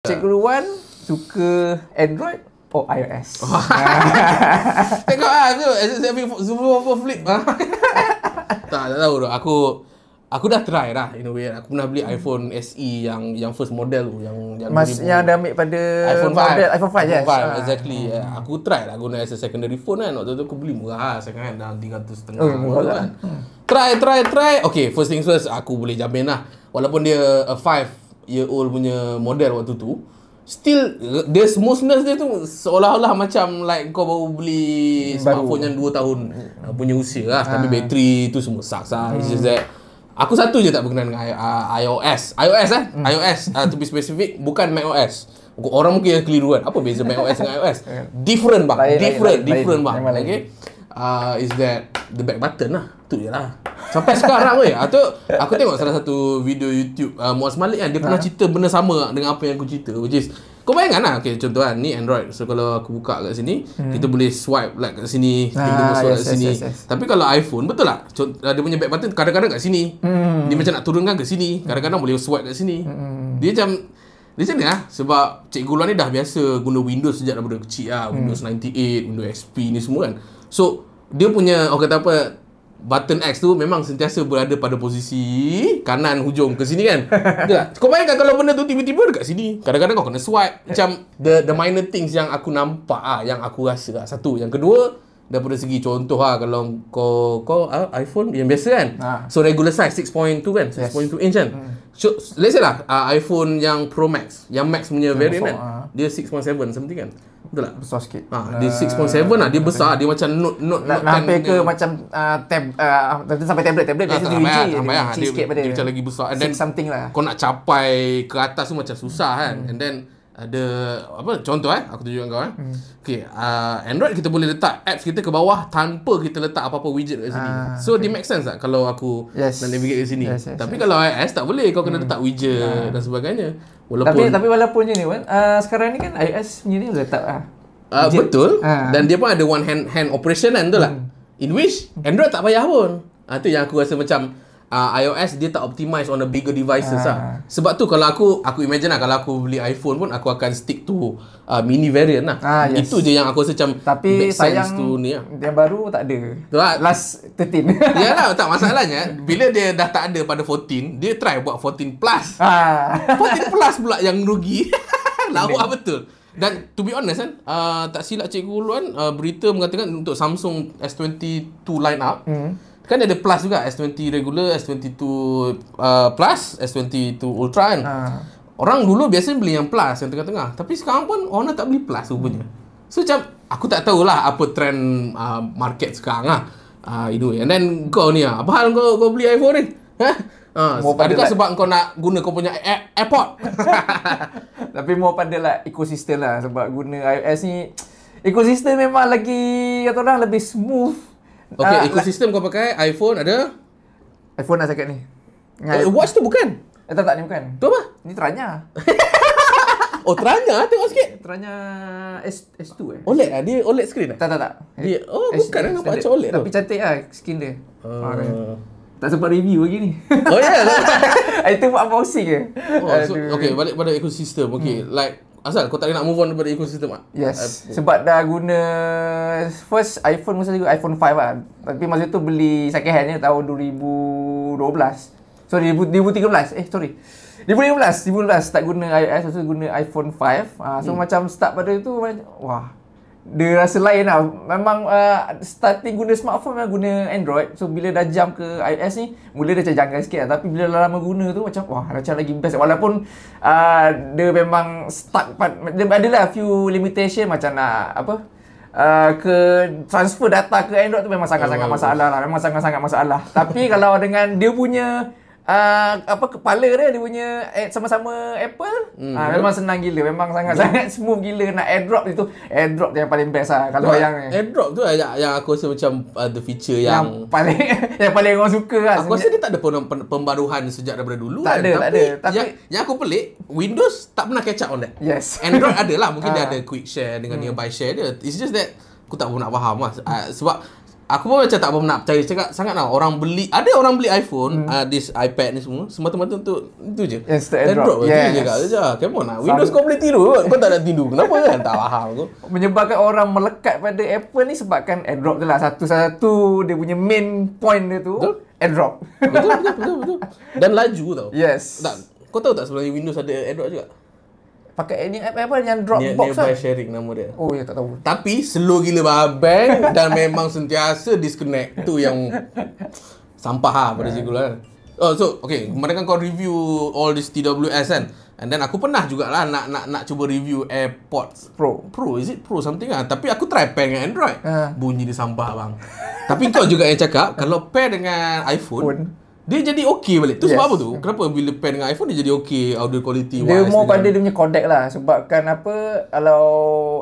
Cikgu Wan suka Android or iOS? Tengok lah tu, Zoom pun flip ah. Tak, tak tahu tu, aku Aku dah try lah in a way Aku pernah beli iPhone SE yang yang first model tu Yang yang, Mas, yang ada ambil pada iPhone 5, model, iPhone 5, iPhone 5 ah. exactly hmm. Aku try lah guna as a secondary phone kan Waktu tu aku beli murah lah Saya kan dalam 300 setengah oh, lah. kan. Hmm. Try, try, try Okay, first things first Aku boleh jamin lah Walaupun dia a 5 year old punya model waktu tu still the smoothness dia tu seolah-olah macam like kau baru beli baru. smartphone yang 2 tahun hmm. uh, punya usia lah ha. tapi ah. bateri tu semua sucks lah hmm. it's just hmm. that aku satu je tak berkenan dengan iOS uh, iOS eh hmm. iOS uh, to be specific bukan macOS orang mungkin yang keliru kan apa beza macOS dengan iOS different bang lain, different lain, different, lain, different lain, bang okay uh, is that the back button lah tu je lah Sampai sekarang weh. Ah aku tengok salah satu video YouTube uh, Muaz Malik kan dia ha? pernah cerita benda sama dengan apa yang aku cerita which is kau bayangkan lah okay, Contoh kan Ni Android So kalau aku buka kat sini hmm. Kita boleh swipe like kat sini ah, Kita boleh swipe yes, kat sini yes, yes, yes. Tapi kalau iPhone Betul lah contoh, ah, Dia punya back button Kadang-kadang kat sini hmm. Dia macam nak turunkan ke sini Kadang-kadang boleh swipe kat sini hmm. Dia macam Dia sini ni lah Sebab Cikgu Luan ni dah biasa Guna Windows sejak daripada kecil Ah Windows hmm. 98 Windows XP ni semua kan So Dia punya Orang kata apa button X tu memang sentiasa berada pada posisi kanan hujung ke sini kan. Betul tak? Kau bayangkan kalau benda tu tiba-tiba dekat sini. Kadang-kadang kau kena swipe. Macam the the minor things yang aku nampak ah, yang aku rasa lah. Satu. Yang kedua, daripada segi contoh lah kalau kau kau uh, iPhone yang biasa kan ha. so regular size 6.2 kan 6.2 yes. inch kan hmm. so, let's say lah uh, iPhone yang Pro Max yang Max punya variant kan ha. dia 6.7 something kan betul tak besar sikit ha, dia uh, 6.7 lah dia besar dia macam note note lah hampir ke macam uh, tab uh, sampai tablet tablet biasa tak, lah, dia sampai, sampai lah. dia, sikit dia, dia, dia, macam lagi besar and then something lah. kau nak capai ke atas tu macam susah kan hmm. and then ada apa contoh eh aku tunjukkan kau eh hmm. okey uh, android kita boleh letak apps kita ke bawah tanpa kita letak apa-apa widget kat sini ah, so okay. it make sense tak kalau aku yes. nak navigate kat sini yes, yes, tapi yes. kalau ios tak boleh kau kena hmm. letak widget yeah. dan sebagainya walaupun tapi tapi walaupun je ni kan uh, sekarang ni kan ios punya ni letak ah uh, betul ah. dan dia pun ada one hand hand operation kan tu lah hmm. in which android tak payah pun ah uh, tu yang aku rasa macam uh, ah, iOS dia tak optimize on the bigger devices lah. ah lah. Sebab tu kalau aku aku imagine lah kalau aku beli iPhone pun aku akan stick to uh, mini variant lah. Uh, yes. Itu je yang aku rasa macam Tapi sayang tu ni lah. yang baru tak ada. Tu lah. Last 13. Yalah tak masalahnya bila dia dah tak ada pada 14, dia try buat 14 plus. Uh. 14 plus pula yang rugi. Lawa lah, betul. Dan to be honest kan, uh, tak silap cikgu dulu uh, berita mengatakan untuk Samsung S22 line up, mm. Kan ada plus juga S20 regular, S22 uh, plus, S22 ultra kan. Ha. Orang dulu biasanya beli yang plus, yang tengah-tengah. Tapi sekarang pun orang dah tak beli plus rupanya. Hmm. So macam aku tak tahulah apa trend uh, market sekarang lah. Uh, And then kau ni lah, apa hal kau, kau beli iPhone ni? Huh? Ha? Adakah lah. sebab kau nak guna kau punya airport. Tapi more pada lah ekosistem lah sebab guna iOS ni. Ekosistem memang lagi, kata orang, lebih smooth Okay, uh, ekosistem la- kau pakai iPhone ada? iPhone lah cakap ni. Eh, uh, watch tu bukan? Eh, tak, tak, ni bukan. Tu apa? Ni teranya. oh, teranya? Ah, tengok sikit. Teranya S, S2 eh. OLED lah? Dia OLED screen lah? Tak, tak, tak. Dia, oh, S- bukan lah. Nampak macam OLED tu. Tapi cantik lah skin dia. Uh. Tak sempat review lagi ni. Oh, ya? Yeah. Itu buat unboxing ke? Eh. Oh, so, okay, balik pada ekosistem. Okay, hmm. like Asal kau tak nak move on daripada ekosistem ah. Yes. Apple. Eh, Sebab dah guna first iPhone masa tu iPhone 5 lah. Tapi masa tu beli second hand tahun 2012. Sorry 2013. Eh sorry. 2015, 2015 tak guna iOS, so guna iPhone 5. Ah, so hmm. macam start pada tu, wah, dia rasa lain lah Memang uh, starting guna smartphone memang guna Android So bila dah jump ke iOS ni Mula dah macam janggal sikit lah Tapi bila dah lama guna tu macam Wah macam lagi best Walaupun uh, dia memang stuck part, Dia adalah few limitation macam nak apa uh, ke transfer data ke Android tu memang sangat-sangat oh. masalah lah Memang sangat-sangat masalah Tapi kalau dengan dia punya uh, apa kepala dia dia punya eh, sama-sama Apple hmm. uh, memang senang gila memang sangat yeah. sangat smooth gila nak airdrop itu airdrop dia yang paling best lah kalau yang airdrop tu lah yang aku rasa macam uh, the feature yang, yang paling yang paling orang suka lah aku rasa dia tak ada pembaruan sejak daripada dulu tak kan. ada tapi, tak ada tapi yang, yang aku pelik Windows tak pernah catch up on that yes Android adalah mungkin uh. dia ah. ada quick share dengan hmm. nearby share dia it's just that aku tak pun nak faham lah uh, sebab aku pun macam tak pernah percaya cakap sangat tau lah, orang beli ada orang beli iPhone hmm. uh, this iPad ni semua semata-mata untuk itu je instant android, android yes. je kat saja come on lah. Windows kau boleh tidur kan kau tak nak tidur kenapa kan tak faham aku menyebabkan orang melekat pada Apple ni sebabkan AirDrop je lah satu-satu dia punya main point dia tu betul? AirDrop betul, betul betul betul dan laju tau yes tak, kau tahu tak sebenarnya Windows ada AirDrop juga Pakai ini apa, apa yang drop Niat box lah. Kan? sharing nama dia. Oh ya tak tahu. Tapi slow gila babeng dan memang sentiasa disconnect. Tu yang sampah lah pada ya. cikgu lah. Oh so okay, kemarin kan kau review all this TWS kan. And then aku pernah jugalah nak nak nak cuba review AirPods Pro. Pro is it Pro something ah. Tapi aku try pair dengan Android. Uh. Bunyi dia sampah bang. Tapi kau juga yang cakap kalau pair dengan iPhone Phone dia jadi okey balik. Tu yes. sebab apa tu? Kenapa bila pair dengan iPhone dia jadi okey audio quality wise? Dia more pada dia, punya codec lah. Sebabkan apa kalau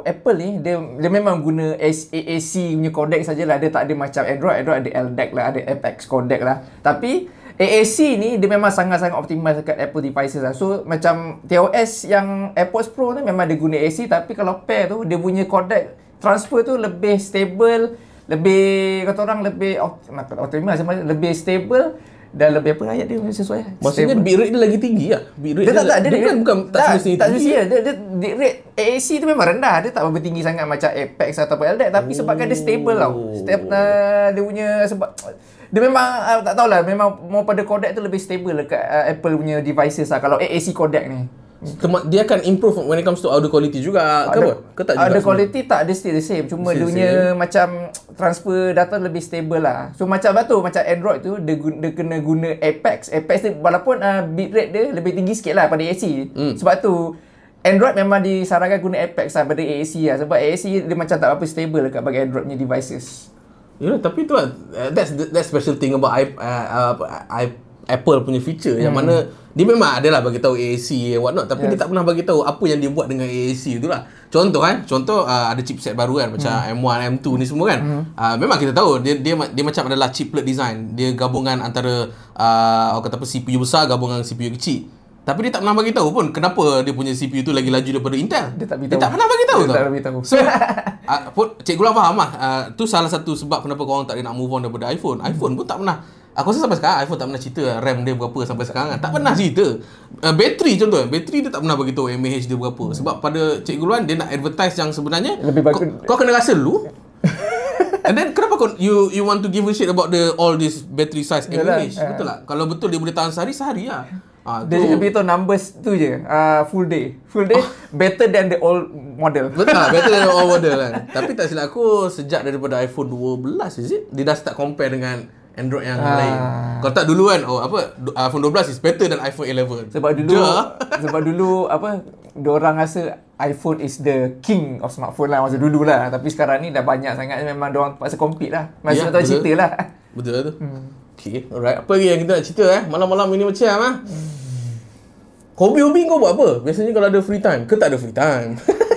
Apple ni dia dia memang guna AAC punya codec sajalah. Dia tak ada macam Android. Android ada LDAC lah, ada FX codec lah. Tapi AAC ni dia memang sangat-sangat optimal dekat Apple devices lah. So macam TOS yang AirPods Pro ni memang dia guna AAC tapi kalau pair tu dia punya codec transfer tu lebih stable lebih kata orang lebih optimal lebih stable dan lebih apa ayat dia sesuai maksudnya bit rate dia lagi tinggi ya bit rate dia, dia, tak, dia, dia, dia, dia bukan tak, tak, tak tinggi tak dia, dia, dia rate AAC tu memang rendah dia tak berapa tinggi sangat macam Apex ataupun LDAC tapi oh. sebabkan dia stable tau oh. Step, uh, dia punya sebab dia memang uh, tak tahulah memang mau pada codec tu lebih stable dekat uh, Apple punya devices lah kalau AAC codec ni Tema, dia akan improve when it comes to audio quality juga ada, ke apa? Ke tak juga? Audio quality tak, dia still the same. Cuma same, dunia same. macam transfer data lebih stable lah. So macam apa tu, macam Android tu dia, guna, dia kena guna Apex. Apex ni walaupun uh, ah, bit dia lebih tinggi sikit lah pada AC. Hmm. Sebab tu Android memang disarankan guna Apex lah pada AC lah. Sebab AC dia macam tak apa stable dekat lah bagi Android punya devices. Ya, yeah, tapi tu lah. Eh, that's, that's special thing about iP- uh, uh, Apple punya feature hmm. yang mana dia memang ada lah bagi tahu AAC what not tapi yes. dia tak pernah bagi tahu apa yang dia buat dengan AAC lah. Contoh kan, contoh uh, ada chipset baru kan macam hmm. M1, M2 ni semua kan. Hmm. Uh, memang kita tahu dia dia dia macam adalah chiplet design. Dia gabungan antara uh, orang kata apa CPU besar gabungan CPU kecil. Tapi dia tak pernah bagi tahu pun kenapa dia punya CPU tu lagi laju daripada Intel. Dia tak bagi Dia tak pernah bagi tahu. Dia tak bagi tahu. So, uh, pun, cikgu lah faham lah. Uh, tu salah satu sebab kenapa kau tak nak move on daripada iPhone. iPhone pun tak pernah Aku rasa sampai sekarang iPhone tak pernah cerita RAM dia berapa sampai sekarang Tak pernah cerita. Uh, bateri contoh, bateri dia tak pernah bagi mAh dia berapa. Sebab pada Cikgu Luan dia nak advertise yang sebenarnya Lebih bagus. Kau, kau kena rasa lu. And then kenapa kau you you want to give a shit about the all this battery size mAh? Yalah, betul tak? Yeah. Lah. Kalau betul dia boleh tahan sehari sehari lah. Ah, dia cakap begitu numbers tu je uh, Full day Full day oh. Better than the old model Betul lah Better than the old model kan Tapi tak silap aku Sejak daripada iPhone 12 is it Dia dah start compare dengan Android yang ha. lain. Kalau tak dulu kan, oh apa iPhone 12 is better than iPhone 11. Sebab dulu ja. sebab dulu apa orang rasa iPhone is the king of smartphone lah masa dulu lah. Tapi sekarang ni dah banyak sangat memang diorang terpaksa compete lah. Masa ya, tak cerita lah. Betul lah tu. Hmm. Okay, alright. Apa lagi yang kita nak cerita eh? Malam-malam ini macam apa? Hmm. Hobi-hobi kau buat apa? Biasanya kalau ada free time ke tak ada free time?